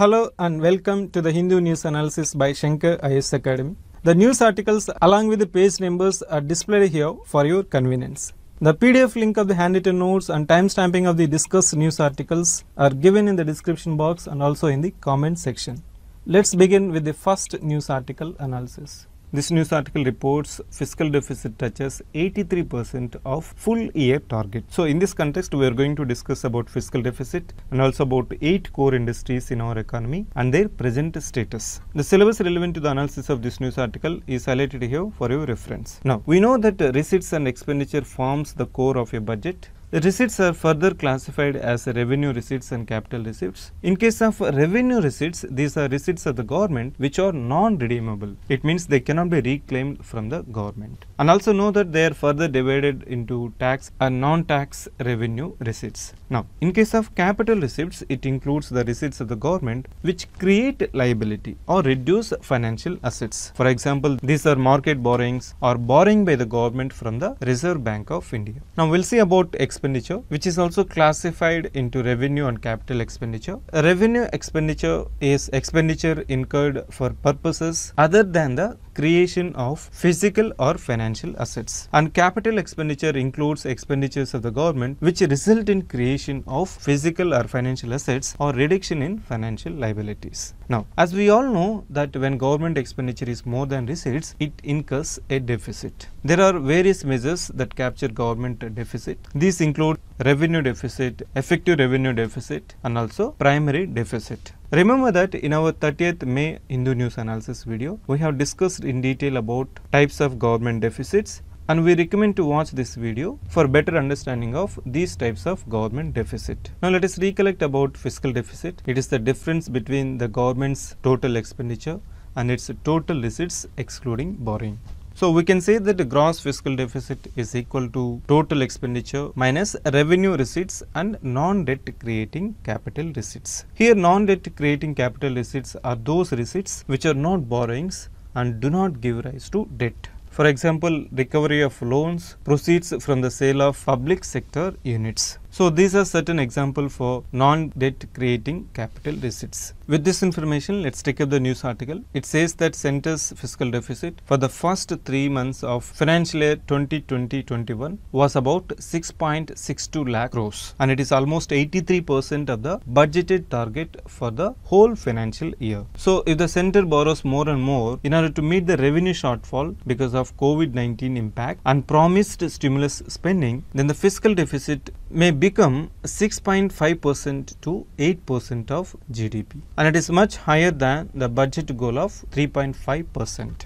Hello and welcome to the Hindu News Analysis by Shankar IS Academy. The news articles along with the page numbers are displayed here for your convenience. The PDF link of the handwritten notes and timestamping of the discussed news articles are given in the description box and also in the comment section. Let's begin with the first news article analysis. This news article reports fiscal deficit touches 83% of full year target. So in this context, we are going to discuss about fiscal deficit and also about eight core industries in our economy and their present status. The syllabus relevant to the analysis of this news article is highlighted here for your reference. Now, we know that receipts and expenditure forms the core of a budget the receipts are further classified as revenue receipts and capital receipts. In case of revenue receipts, these are receipts of the government which are non-redeemable. It means they cannot be reclaimed from the government. And also know that they are further divided into tax and non-tax revenue receipts. Now, in case of capital receipts, it includes the receipts of the government which create liability or reduce financial assets. For example, these are market borrowings or borrowing by the government from the Reserve Bank of India. Now, we'll see about expenses expenditure which is also classified into revenue and capital expenditure. Revenue expenditure is expenditure incurred for purposes other than the creation of physical or financial assets. And capital expenditure includes expenditures of the government which result in creation of physical or financial assets or reduction in financial liabilities. Now, as we all know that when government expenditure is more than receipts, it incurs a deficit. There are various measures that capture government deficit. These include revenue deficit, effective revenue deficit and also primary deficit. Remember that in our 30th May Hindu news analysis video, we have discussed in detail about types of government deficits and we recommend to watch this video for better understanding of these types of government deficit. Now let us recollect about fiscal deficit. It is the difference between the government's total expenditure and its total receipts excluding borrowing. So we can say that the gross fiscal deficit is equal to total expenditure minus revenue receipts and non-debt creating capital receipts. Here non-debt creating capital receipts are those receipts which are not borrowings and do not give rise to debt. For example, recovery of loans, proceeds from the sale of public sector units. So these are certain example for non-debt creating capital receipts. With this information, let's take up the news article. It says that center's fiscal deficit for the first three months of financial year 2020-21 was about 6.62 lakh crores and it is almost 83% of the budgeted target for the whole financial year. So, if the center borrows more and more in order to meet the revenue shortfall because of COVID-19 impact and promised stimulus spending, then the fiscal deficit may become 6.5% to 8% of GDP and it is much higher than the budget goal of 3.5 percent.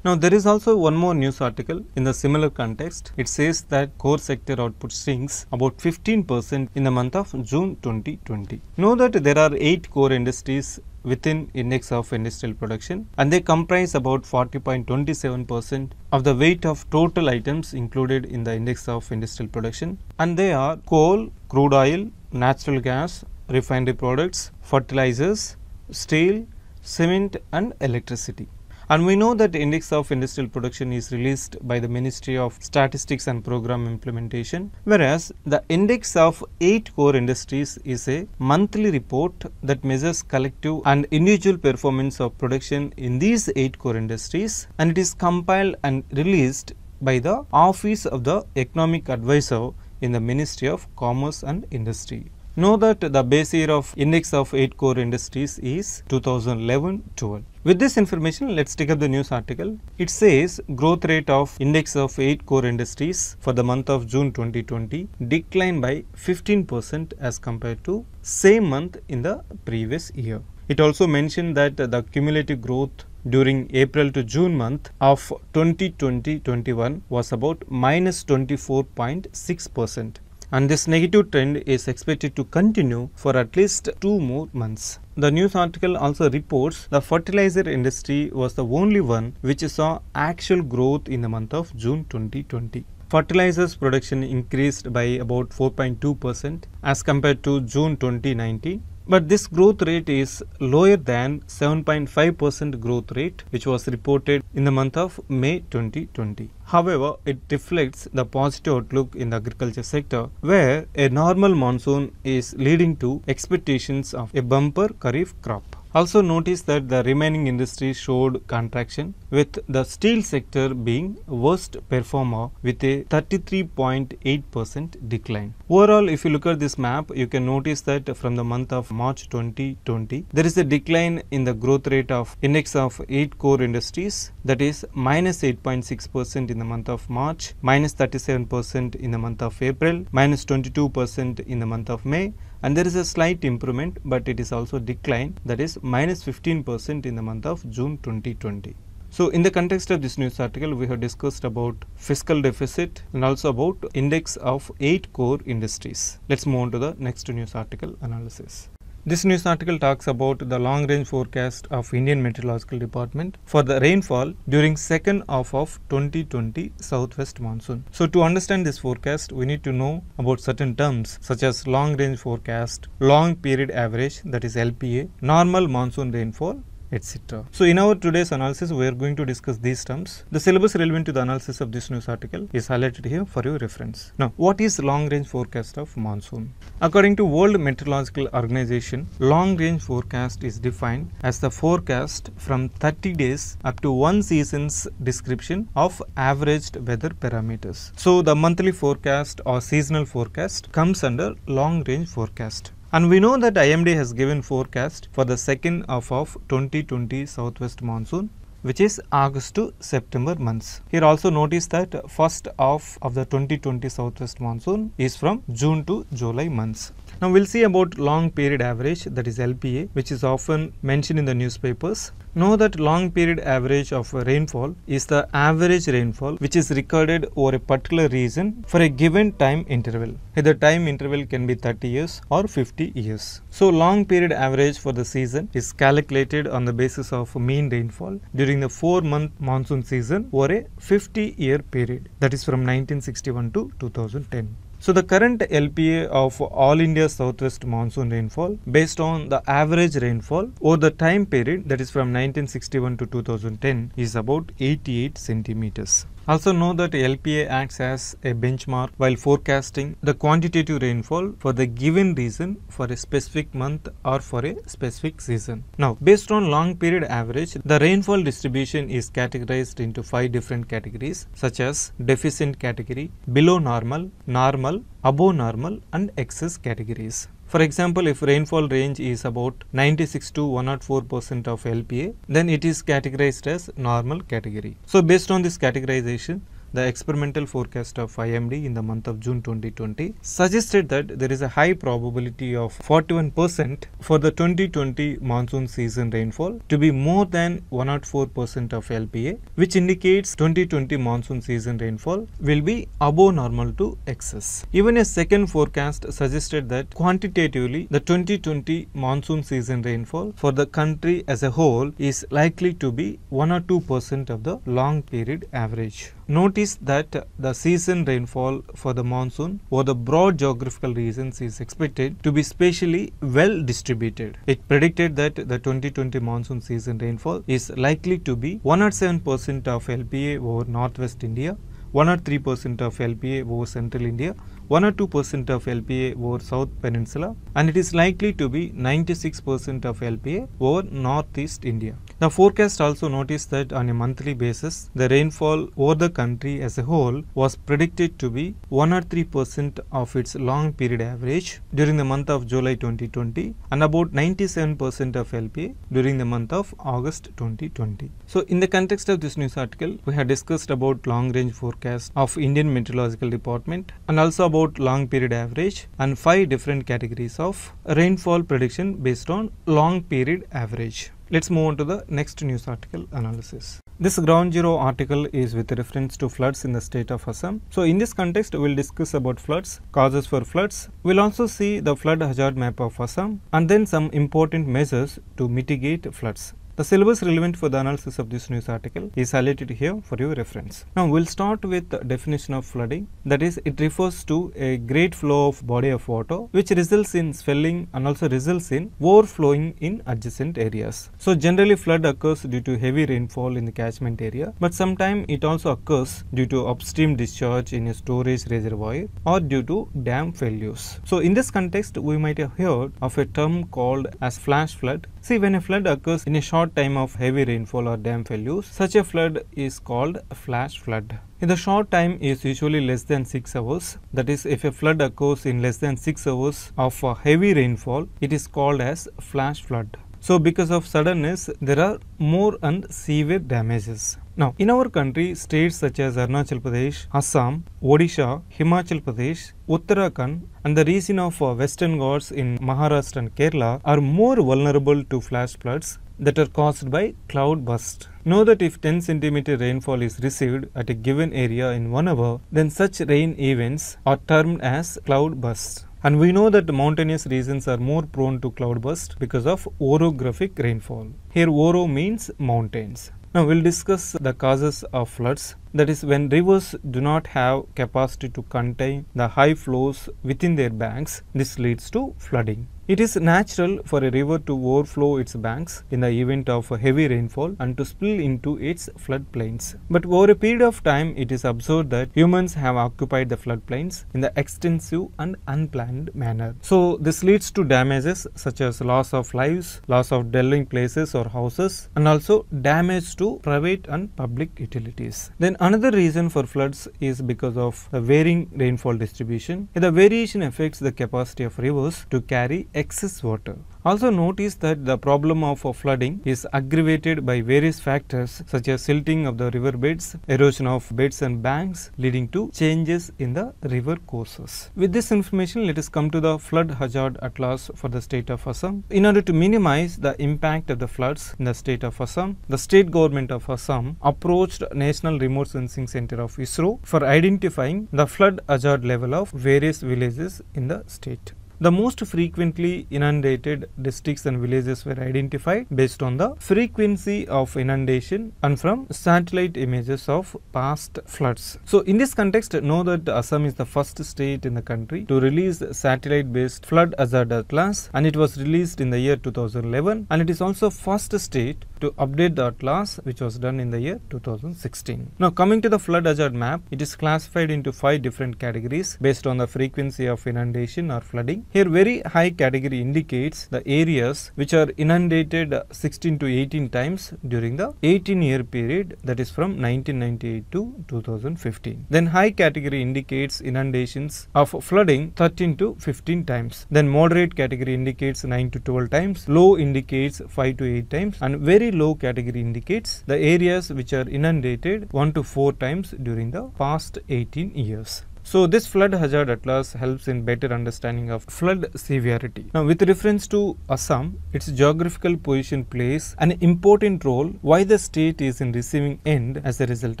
Now there is also one more news article in the similar context. It says that core sector output shrinks about 15% in the month of June 2020. Know that there are 8 core industries within index of industrial production and they comprise about 40.27% of the weight of total items included in the index of industrial production and they are coal, crude oil, natural gas, refinery products, fertilizers, steel, cement and electricity. And we know that index of industrial production is released by the Ministry of Statistics and Program Implementation, whereas the index of eight core industries is a monthly report that measures collective and individual performance of production in these eight core industries and it is compiled and released by the Office of the Economic Advisor in the Ministry of Commerce and Industry. Know that the base year of index of 8 core industries is 2011-12. With this information, let's take up the news article. It says growth rate of index of 8 core industries for the month of June 2020 declined by 15% as compared to same month in the previous year. It also mentioned that the cumulative growth during April to June month of 2020-21 was about minus 24.6 percent and this negative trend is expected to continue for at least two more months. The news article also reports the fertilizer industry was the only one which saw actual growth in the month of June 2020. Fertilizers production increased by about 4.2% as compared to June 2019 but this growth rate is lower than 7.5% growth rate which was reported in the month of May 2020. However, it reflects the positive outlook in the agriculture sector where a normal monsoon is leading to expectations of a bumper kharif crop. Also notice that the remaining industries showed contraction with the steel sector being worst performer with a 33.8% decline. Overall if you look at this map you can notice that from the month of March 2020 there is a decline in the growth rate of index of 8 core industries that is minus 8.6% in the month of March, minus 37% in the month of April, minus 22% in the month of May and there is a slight improvement but it is also decline that is minus 15% in the month of June 2020. So in the context of this news article we have discussed about fiscal deficit and also about index of 8 core industries. Let's move on to the next news article analysis. This news article talks about the long range forecast of Indian Meteorological Department for the rainfall during second half of 2020 southwest monsoon. So to understand this forecast we need to know about certain terms such as long range forecast, long period average that is LPA, normal monsoon rainfall etc. Uh. So in our today's analysis, we are going to discuss these terms. The syllabus relevant to the analysis of this news article is highlighted here for your reference. Now, what is long-range forecast of monsoon? According to World Meteorological Organization, long-range forecast is defined as the forecast from 30 days up to one season's description of averaged weather parameters. So the monthly forecast or seasonal forecast comes under long-range forecast. And we know that IMD has given forecast for the second half of 2020 southwest monsoon which is August to September months. Here also notice that first half of the 2020 southwest monsoon is from June to July months. Now we'll see about long period average that is LPA which is often mentioned in the newspapers. Know that long period average of rainfall is the average rainfall which is recorded over a particular region for a given time interval. The time interval can be 30 years or 50 years. So long period average for the season is calculated on the basis of mean rainfall during the 4 month monsoon season over a 50 year period that is from 1961 to 2010. So the current LPA of all India southwest monsoon rainfall based on the average rainfall over the time period that is from 1961 to 2010 is about 88 centimeters. Also know that LPA acts as a benchmark while forecasting the quantitative rainfall for the given reason for a specific month or for a specific season. Now, based on long period average, the rainfall distribution is categorized into five different categories such as deficient category, below normal, normal, above normal and excess categories. For example, if rainfall range is about 96 to 104 percent of LPA, then it is categorized as normal category. So based on this categorization, the experimental forecast of IMD in the month of June 2020 suggested that there is a high probability of 41% for the 2020 monsoon season rainfall to be more than 104% of LPA, which indicates 2020 monsoon season rainfall will be above normal to excess. Even a second forecast suggested that quantitatively the 2020 monsoon season rainfall for the country as a whole is likely to be 1 or 2% of the long period average. Notice that the season rainfall for the monsoon for the broad geographical reasons is expected to be spatially well distributed. It predicted that the 2020 monsoon season rainfall is likely to be 107% of LPA over northwest India, 103% of LPA over central India, 1 or 2% of LPA over South Peninsula and it is likely to be 96% of LPA over Northeast India. The forecast also noticed that on a monthly basis, the rainfall over the country as a whole was predicted to be 1 or 3% of its long period average during the month of July 2020 and about 97% of LPA during the month of August 2020. So, in the context of this news article, we had discussed about long range forecast of Indian Meteorological Department and also about long period average and 5 different categories of rainfall prediction based on long period average. Let's move on to the next news article analysis. This ground zero article is with reference to floods in the state of Assam. So in this context, we'll discuss about floods, causes for floods. We'll also see the flood hazard map of Assam and then some important measures to mitigate floods. The syllabus relevant for the analysis of this news article is highlighted here for your reference. Now we'll start with the definition of flooding. That is, it refers to a great flow of body of water which results in swelling and also results in overflowing in adjacent areas. So generally flood occurs due to heavy rainfall in the catchment area, but sometimes it also occurs due to upstream discharge in a storage reservoir or due to dam failures. So in this context, we might have heard of a term called as flash flood. See, when a flood occurs in a short short time of heavy rainfall or dam failures. Such a flood is called flash flood. In the short time is usually less than 6 hours. That is, if a flood occurs in less than 6 hours of uh, heavy rainfall, it is called as flash flood. So, because of suddenness, there are more and severe damages. Now, in our country, states such as Arunachal Pradesh, Assam, Odisha, Himachal Pradesh, Uttarakhand, and the region of uh, Western Ghats in Maharashtra and Kerala are more vulnerable to flash floods that are caused by cloud burst. Know that if 10 cm rainfall is received at a given area in 1 hour, then such rain events are termed as cloud bursts. And we know that mountainous regions are more prone to cloudburst because of orographic rainfall. Here oro means mountains. Now we'll discuss the causes of floods. That is when rivers do not have capacity to contain the high flows within their banks, this leads to flooding. It is natural for a river to overflow its banks in the event of heavy rainfall and to spill into its floodplains. But over a period of time, it is observed that humans have occupied the floodplains in the extensive and unplanned manner. So, this leads to damages such as loss of lives, loss of dwelling places or houses, and also damage to private and public utilities. Then, another reason for floods is because of the varying rainfall distribution. The variation affects the capacity of rivers to carry excess water. Also notice that the problem of flooding is aggravated by various factors such as silting of the river beds, erosion of beds and banks leading to changes in the river courses. With this information, let us come to the flood hazard atlas for the state of Assam. In order to minimize the impact of the floods in the state of Assam, the state government of Assam approached National Remote Sensing Center of ISRO for identifying the flood hazard level of various villages in the state. The most frequently inundated districts and villages were identified based on the frequency of inundation and from satellite images of past floods. So in this context, know that Assam is the first state in the country to release satellite-based flood hazard atlas and it was released in the year 2011 and it is also first state to update the atlas which was done in the year 2016. Now coming to the flood hazard map, it is classified into five different categories based on the frequency of inundation or flooding here very high category indicates the areas which are inundated 16 to 18 times during the 18 year period that is from 1998 to 2015. Then high category indicates inundations of flooding 13 to 15 times. Then moderate category indicates 9 to 12 times, low indicates 5 to 8 times and very low category indicates the areas which are inundated 1 to 4 times during the past 18 years. So this flood hazard atlas helps in better understanding of flood severity. Now with reference to Assam, its geographical position plays an important role why the state is in receiving end as a result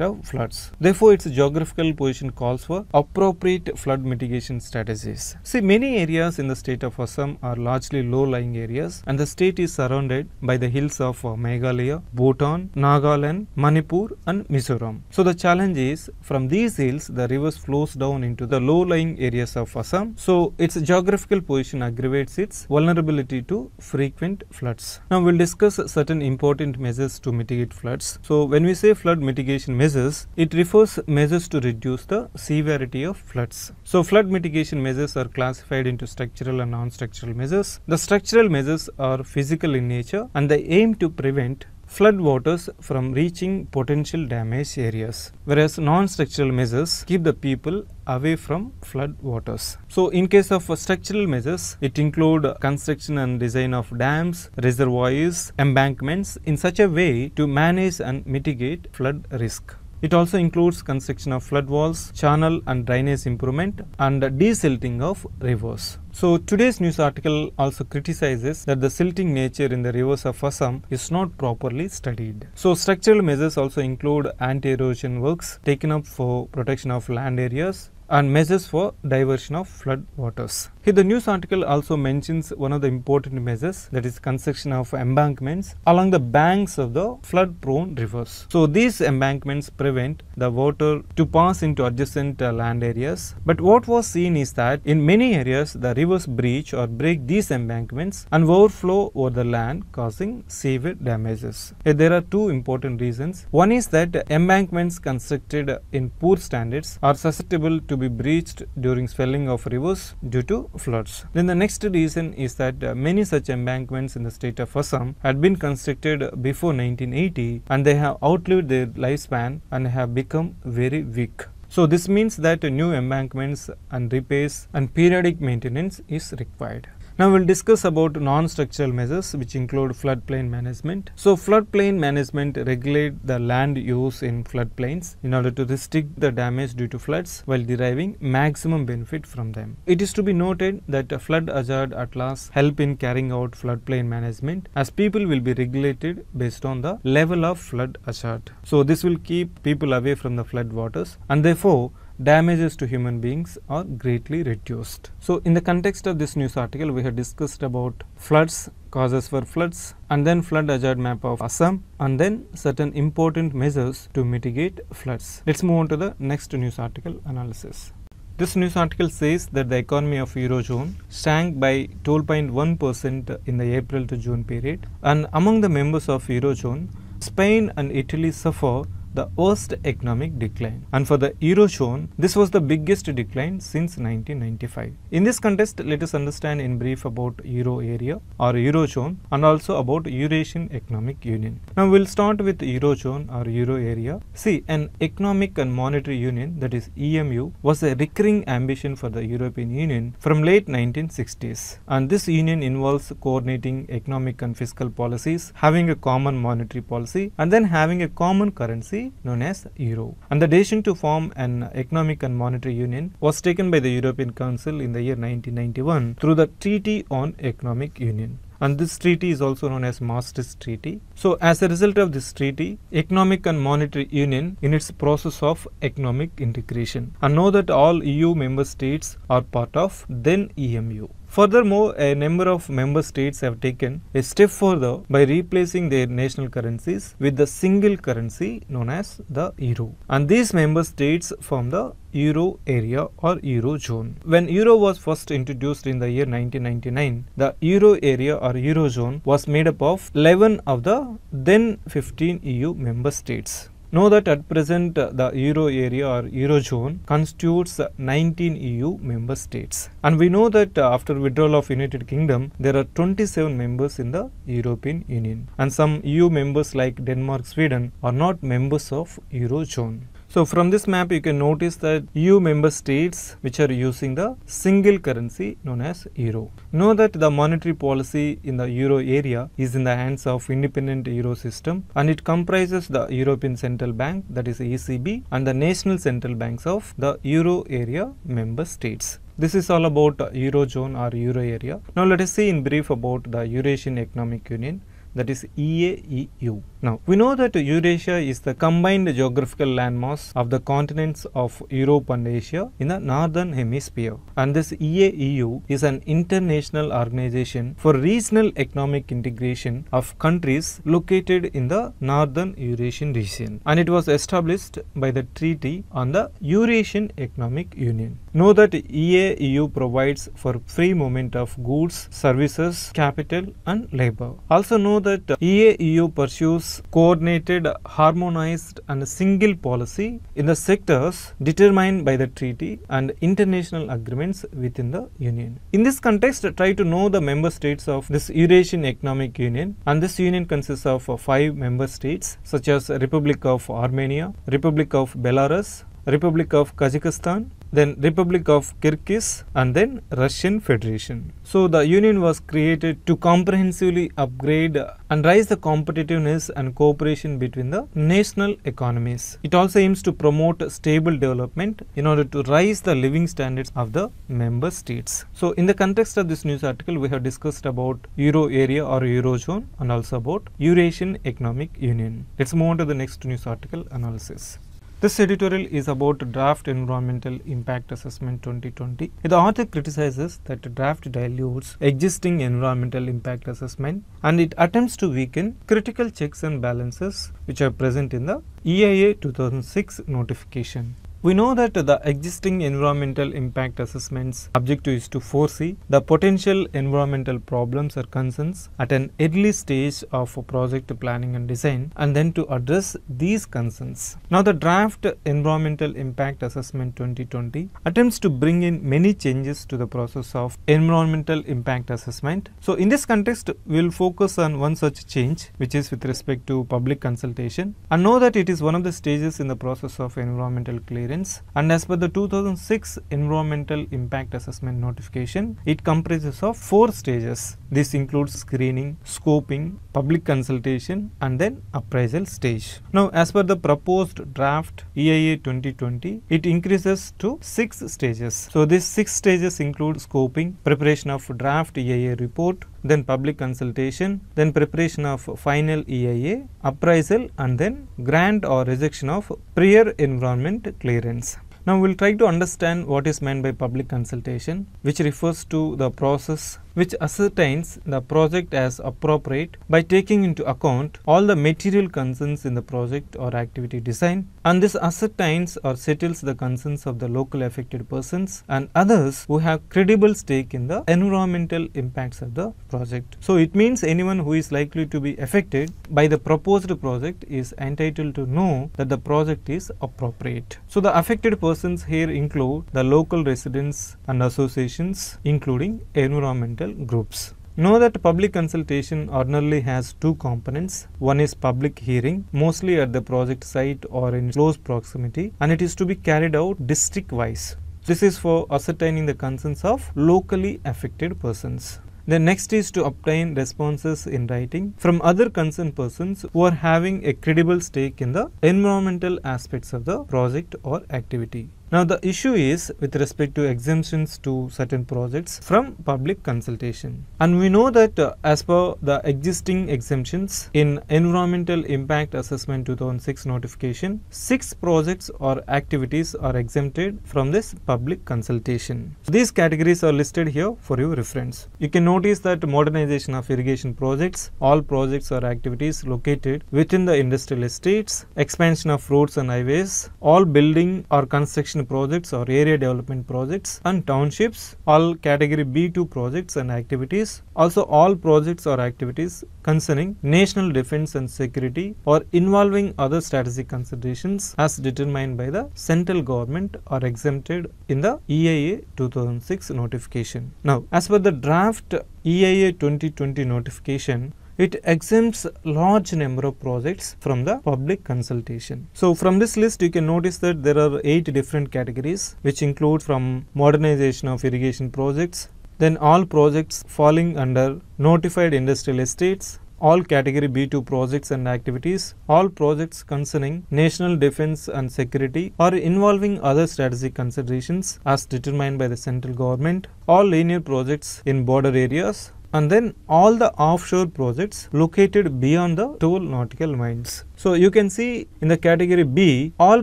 of floods. Therefore its geographical position calls for appropriate flood mitigation strategies. See many areas in the state of Assam are largely low-lying areas and the state is surrounded by the hills of Meghalaya, Bhutan, Nagaland, Manipur and Mizoram. So the challenge is from these hills the rivers flows down down into the low-lying areas of Assam. So its geographical position aggravates its vulnerability to frequent floods. Now we'll discuss certain important measures to mitigate floods. So when we say flood mitigation measures, it refers measures to reduce the severity of floods. So flood mitigation measures are classified into structural and non-structural measures. The structural measures are physical in nature and they aim to prevent flood waters from reaching potential damage areas, whereas non-structural measures keep the people away from flood waters. So in case of structural measures, it include construction and design of dams, reservoirs, embankments in such a way to manage and mitigate flood risk. It also includes construction of flood walls, channel and drainage improvement and desilting of rivers. So today's news article also criticizes that the silting nature in the rivers of Assam is not properly studied. So structural measures also include anti-erosion works taken up for protection of land areas and measures for diversion of flood waters. Here the news article also mentions one of the important measures that is construction of embankments along the banks of the flood prone rivers. So these embankments prevent the water to pass into adjacent uh, land areas. But what was seen is that in many areas the rivers breach or break these embankments and overflow over the land causing severe damages. Here there are two important reasons. One is that embankments constructed in poor standards are susceptible to be breached during swelling of rivers due to floods. Then the next reason is that uh, many such embankments in the state of Assam had been constructed before 1980 and they have outlived their lifespan and have become very weak. So this means that new embankments and repairs and periodic maintenance is required. Now, we will discuss about non-structural measures which include floodplain management. So, floodplain management regulate the land use in floodplains in order to restrict the damage due to floods while deriving maximum benefit from them. It is to be noted that flood hazard atlas help in carrying out floodplain management as people will be regulated based on the level of flood hazard. So, this will keep people away from the flood waters and therefore damages to human beings are greatly reduced. So in the context of this news article, we have discussed about floods, causes for floods and then flood hazard map of Assam and then certain important measures to mitigate floods. Let's move on to the next news article analysis. This news article says that the economy of Eurozone sank by 12.1% in the April to June period and among the members of Eurozone, Spain and Italy suffer the worst economic decline. And for the Eurozone, this was the biggest decline since 1995. In this context, let us understand in brief about Euro area or Eurozone and also about Eurasian Economic Union. Now we'll start with Eurozone or Euro area. See, an economic and monetary union that is EMU was a recurring ambition for the European Union from late 1960s. And this union involves coordinating economic and fiscal policies, having a common monetary policy and then having a common currency known as euro. And the decision to form an economic and monetary union was taken by the European Council in the year 1991 through the Treaty on Economic Union and this treaty is also known as Maastricht Treaty. So as a result of this treaty, economic and monetary union in its process of economic integration and know that all EU member states are part of then EMU. Furthermore, a number of member states have taken a step further by replacing their national currencies with the single currency known as the euro. And these member states form the euro area or eurozone. When euro was first introduced in the year 1999, the euro area or eurozone was made up of 11 of the then 15 EU member states. Know that at present uh, the euro area or eurozone constitutes 19 EU member states. And we know that uh, after withdrawal of United Kingdom, there are 27 members in the European Union. And some EU members like Denmark, Sweden are not members of eurozone. So from this map you can notice that EU member states which are using the single currency known as euro. Know that the monetary policy in the euro area is in the hands of independent euro system and it comprises the European Central Bank that is ECB and the national central banks of the euro area member states. This is all about Eurozone or Euro area. Now let us see in brief about the Eurasian Economic Union that is EAEU. Now, we know that Eurasia is the combined geographical landmass of the continents of Europe and Asia in the northern hemisphere. And this EAEU is an international organization for regional economic integration of countries located in the northern Eurasian region. And it was established by the Treaty on the Eurasian Economic Union. Know that EAEU provides for free movement of goods, services, capital and labor. Also know that EAEU pursues coordinated, harmonized and single policy in the sectors determined by the treaty and international agreements within the Union. In this context, try to know the member states of this Eurasian Economic Union and this union consists of uh, five member states such as Republic of Armenia, Republic of Belarus, Republic of Kazakhstan, then Republic of Kyrgyz and then Russian Federation. So the union was created to comprehensively upgrade and raise the competitiveness and cooperation between the national economies. It also aims to promote stable development in order to raise the living standards of the member states. So in the context of this news article we have discussed about Euro area or Eurozone and also about Eurasian Economic Union. Let's move on to the next news article analysis. This editorial is about draft environmental impact assessment 2020. The author criticizes that draft dilutes existing environmental impact assessment and it attempts to weaken critical checks and balances which are present in the EIA 2006 notification. We know that the existing environmental impact assessments objective is to foresee the potential environmental problems or concerns at an early stage of project planning and design and then to address these concerns. Now the draft environmental impact assessment 2020 attempts to bring in many changes to the process of environmental impact assessment. So in this context we will focus on one such change which is with respect to public consultation and know that it is one of the stages in the process of environmental clearance and as per the 2006 environmental impact assessment notification it comprises of four stages this includes screening scoping public consultation and then appraisal stage now as per the proposed draft EIA 2020 it increases to six stages so these six stages include scoping preparation of draft EIA report then public consultation, then preparation of final EIA, appraisal and then grant or rejection of prior environment clearance. Now, we will try to understand what is meant by public consultation, which refers to the process which ascertains the project as appropriate by taking into account all the material concerns in the project or activity design and this ascertains or settles the concerns of the local affected persons and others who have credible stake in the environmental impacts of the project. So, it means anyone who is likely to be affected by the proposed project is entitled to know that the project is appropriate. So, the affected persons here include the local residents and associations including environmental political groups. Know that public consultation ordinarily has two components. One is public hearing, mostly at the project site or in close proximity, and it is to be carried out district wise. This is for ascertaining the concerns of locally affected persons. The next is to obtain responses in writing from other concerned persons who are having a credible stake in the environmental aspects of the project or activity. Now the issue is with respect to exemptions to certain projects from public consultation. And we know that uh, as per the existing exemptions in Environmental Impact Assessment 2006 notification, six projects or activities are exempted from this public consultation. These categories are listed here for your reference. You can notice that modernization of irrigation projects, all projects or activities located within the industrial estates, expansion of roads and highways, all building or construction projects or area development projects and townships, all category B2 projects and activities. Also all projects or activities concerning national defense and security or involving other strategic considerations as determined by the central government are exempted in the EIA 2006 notification. Now, as per the draft EIA 2020 notification, it exempts large number of projects from the public consultation. So from this list you can notice that there are eight different categories which include from modernization of irrigation projects, then all projects falling under notified industrial estates, all category B2 projects and activities, all projects concerning national defense and security or involving other strategic considerations as determined by the central government, all linear projects in border areas, and then all the offshore projects located beyond the 12 nautical miles. So you can see in the category B, all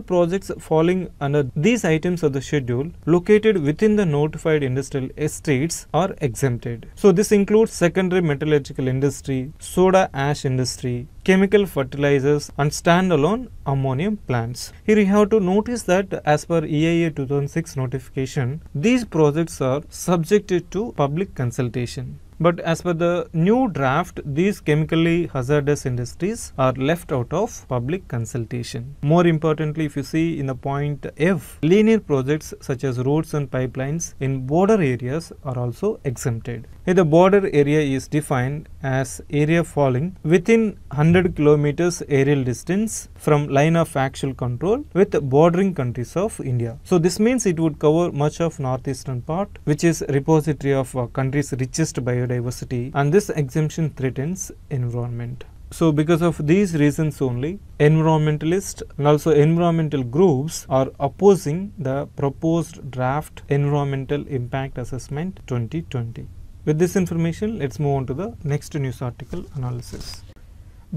projects falling under these items of the schedule located within the notified industrial estates are exempted. So this includes secondary metallurgical industry, soda ash industry, chemical fertilizers and standalone ammonium plants. Here you have to notice that as per EIA 2006 notification, these projects are subjected to public consultation. But as per the new draft, these chemically hazardous industries are left out of public consultation. More importantly, if you see in the point F, linear projects such as roads and pipelines in border areas are also exempted. If the border area is defined as area falling within 100 kilometers aerial distance from line of actual control with bordering countries of India. So this means it would cover much of northeastern part which is repository of country's richest biodiversity and this exemption threatens environment. So because of these reasons only, environmentalists and also environmental groups are opposing the proposed draft Environmental Impact Assessment 2020. With this information, let's move on to the next news article analysis.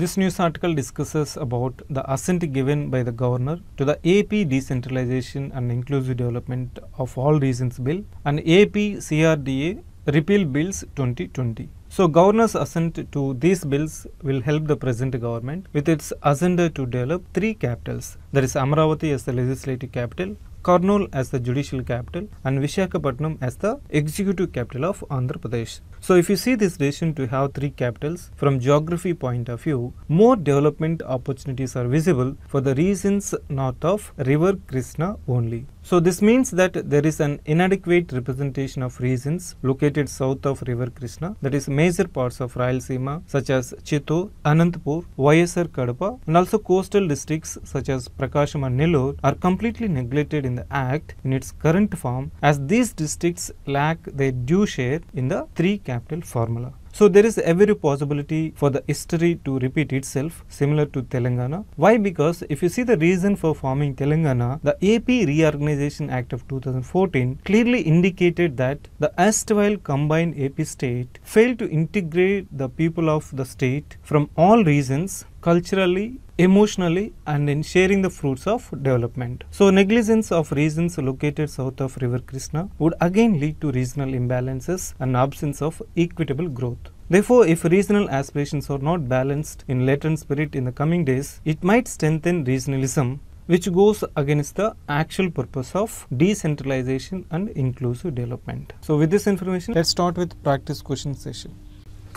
This news article discusses about the assent given by the governor to the AP Decentralization and Inclusive Development of All Regions Bill and AP CRDA Repeal Bills 2020. So, governor's assent to these bills will help the present government with its agenda to develop three capitals. That is Amravati as the legislative capital, Karnal as the judicial capital and Vishakhapatnam as the executive capital of Andhra Pradesh. So if you see this region to have three capitals from geography point of view, more development opportunities are visible for the regions north of river Krishna only. So this means that there is an inadequate representation of regions located south of river Krishna that is major parts of Rayalaseema such as Chitto, Anantapur, YSR Kadapa and also coastal districts such as Prakasham and Nellore are completely neglected in in the Act in its current form as these districts lack their due share in the three capital formula. So there is every possibility for the history to repeat itself similar to Telangana. Why? Because if you see the reason for forming Telangana, the AP Reorganization Act of 2014 clearly indicated that the erstwhile combined AP state failed to integrate the people of the state from all reasons culturally, emotionally, and in sharing the fruits of development. So, negligence of regions located south of River Krishna would again lead to regional imbalances and absence of equitable growth. Therefore, if regional aspirations are not balanced in latent spirit in the coming days, it might strengthen regionalism which goes against the actual purpose of decentralization and inclusive development. So with this information, let's start with practice question session.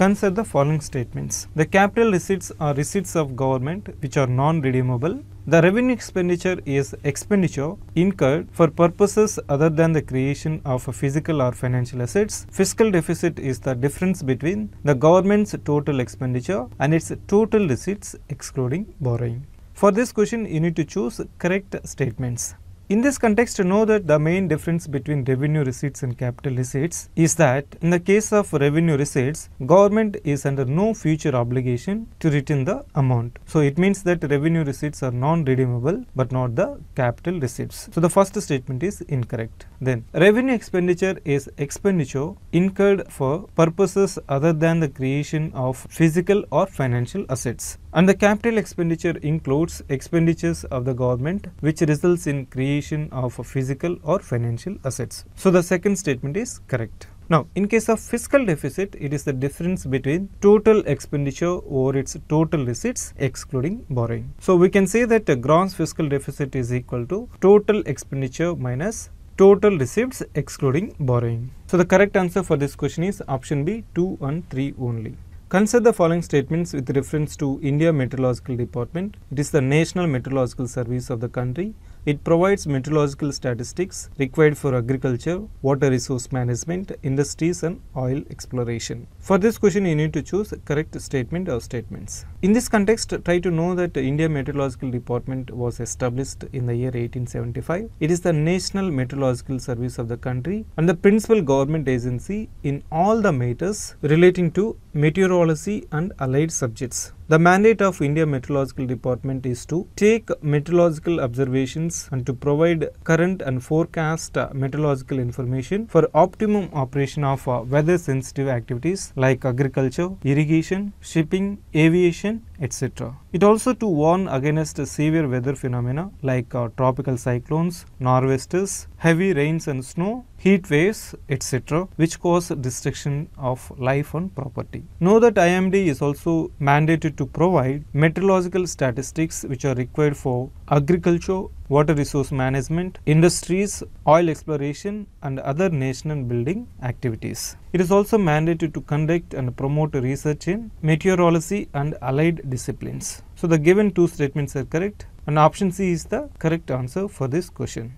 Consider the following statements. The capital receipts are receipts of government which are non-redeemable. The revenue expenditure is expenditure incurred for purposes other than the creation of physical or financial assets. Fiscal deficit is the difference between the government's total expenditure and its total receipts excluding borrowing. For this question, you need to choose correct statements. In this context, know that the main difference between revenue receipts and capital receipts is that in the case of revenue receipts, government is under no future obligation to return the amount. So it means that revenue receipts are non-redeemable but not the capital receipts. So the first statement is incorrect. Then revenue expenditure is expenditure incurred for purposes other than the creation of physical or financial assets. And the capital expenditure includes expenditures of the government which results in creation of physical or financial assets. So the second statement is correct. Now, in case of fiscal deficit, it is the difference between total expenditure over its total receipts excluding borrowing. So, we can say that the gross fiscal deficit is equal to total expenditure minus total receipts excluding borrowing. So, the correct answer for this question is option B 2 and 3 only. Consider the following statements with reference to India Meteorological Department. It is the national meteorological service of the country it provides meteorological statistics required for agriculture, water resource management, industries and oil exploration. For this question you need to choose correct statement or statements. In this context try to know that India Meteorological Department was established in the year 1875. It is the national meteorological service of the country and the principal government agency in all the matters relating to meteorology and allied subjects. The mandate of India Meteorological Department is to take meteorological observations and to provide current and forecast uh, meteorological information for optimum operation of uh, weather sensitive activities like agriculture, irrigation, shipping, aviation, etc. It also to warn against severe weather phenomena like uh, tropical cyclones, nor'westers, heavy rains and snow, heat waves etc which cause destruction of life and property. Know that IMD is also mandated to provide meteorological statistics which are required for agriculture, water resource management, industries, oil exploration and other national building activities. It is also mandated to conduct and promote research in meteorology and allied disciplines. So the given two statements are correct and option C is the correct answer for this question.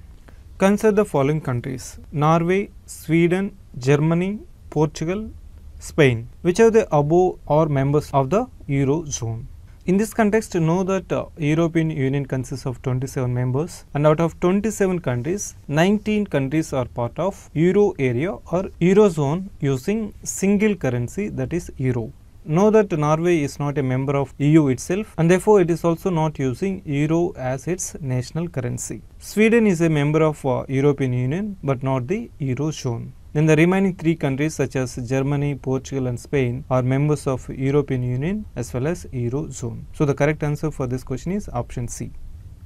Consider the following countries Norway, Sweden, Germany, Portugal, Spain, which are the above or members of the Eurozone. In this context, know that uh, European Union consists of 27 members and out of 27 countries, 19 countries are part of Euro area or Eurozone using single currency that is Euro. Know that Norway is not a member of EU itself and therefore it is also not using euro as its national currency. Sweden is a member of uh, European Union but not the Eurozone. Then the remaining three countries such as Germany, Portugal and Spain are members of European Union as well as Eurozone. So the correct answer for this question is option C.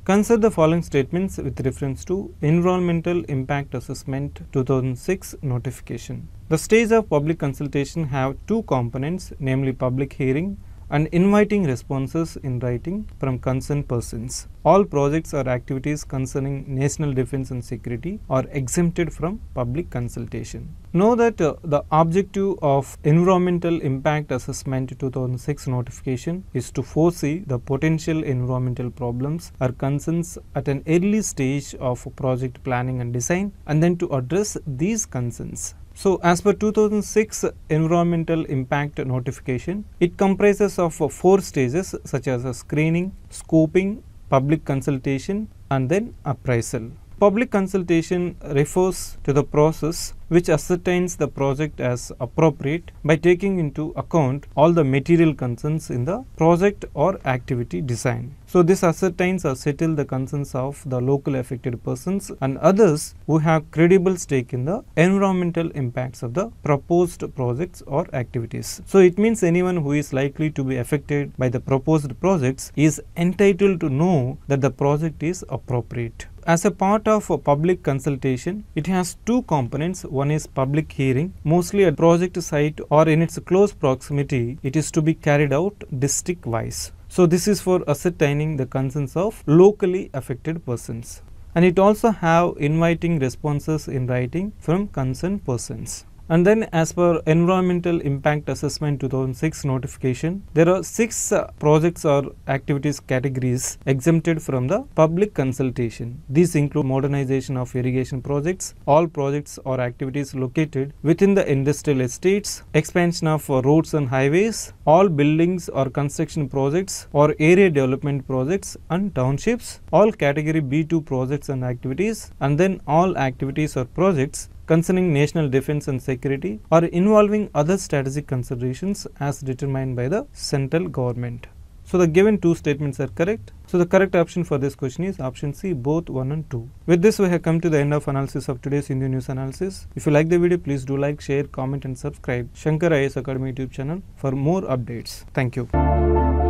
Consider the following statements with reference to Environmental Impact Assessment 2006 notification. The stage of public consultation have two components, namely public hearing and inviting responses in writing from concerned persons all projects or activities concerning national defense and security are exempted from public consultation. Know that uh, the objective of Environmental Impact Assessment 2006 notification is to foresee the potential environmental problems or concerns at an early stage of project planning and design and then to address these concerns. So as per 2006 environmental impact notification, it comprises of four stages such as screening, scoping, public consultation and then appraisal. Public consultation refers to the process which ascertains the project as appropriate by taking into account all the material concerns in the project or activity design. So, this ascertains or settle the concerns of the local affected persons and others who have credible stake in the environmental impacts of the proposed projects or activities. So, it means anyone who is likely to be affected by the proposed projects is entitled to know that the project is appropriate as a part of a public consultation, it has two components. One is public hearing, mostly at project site or in its close proximity, it is to be carried out district wise. So this is for ascertaining the concerns of locally affected persons. And it also have inviting responses in writing from concerned persons. And then as per Environmental Impact Assessment 2006 notification, there are six uh, projects or activities categories exempted from the public consultation. These include modernization of irrigation projects, all projects or activities located within the industrial estates, expansion of uh, roads and highways, all buildings or construction projects or area development projects and townships, all category B2 projects and activities, and then all activities or projects concerning national defense and security or involving other strategic considerations as determined by the central government. So the given two statements are correct. So the correct option for this question is option C, both 1 and 2. With this we have come to the end of analysis of today's Indian news analysis. If you like the video, please do like, share, comment and subscribe Shankar IAS Academy YouTube channel for more updates. Thank you.